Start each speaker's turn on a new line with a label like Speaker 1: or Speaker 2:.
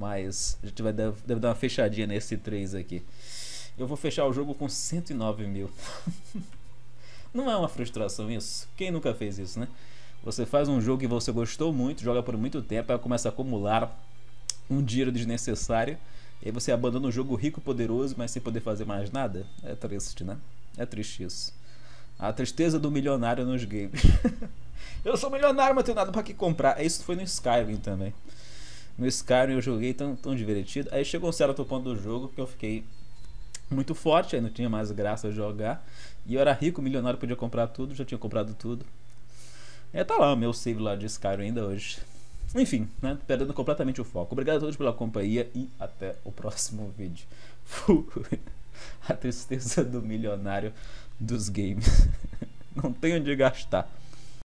Speaker 1: mas a gente vai deve, deve dar uma fechadinha nesse 3 aqui. Eu vou fechar o jogo com 109 mil. Não é uma frustração isso? Quem nunca fez isso, né? Você faz um jogo que você gostou muito, joga por muito tempo, aí começa a acumular um dinheiro desnecessário, e aí você abandona o jogo rico, poderoso, mas sem poder fazer mais nada. É triste, né? É triste isso. A tristeza do milionário nos games. Eu sou milionário, mas tenho nada para que comprar. É, isso foi no Skyrim também no Skyrim eu joguei tão, tão divertido. Aí chegou um certo ponto do jogo que eu fiquei muito forte, aí não tinha mais graça jogar. E eu era rico, milionário, podia comprar tudo, já tinha comprado tudo. É, tá lá o meu save lá de Skyrim ainda hoje. Enfim, né? Perdendo completamente o foco. Obrigado a todos pela companhia e até o próximo vídeo. a tristeza do milionário dos games. Não tem onde gastar.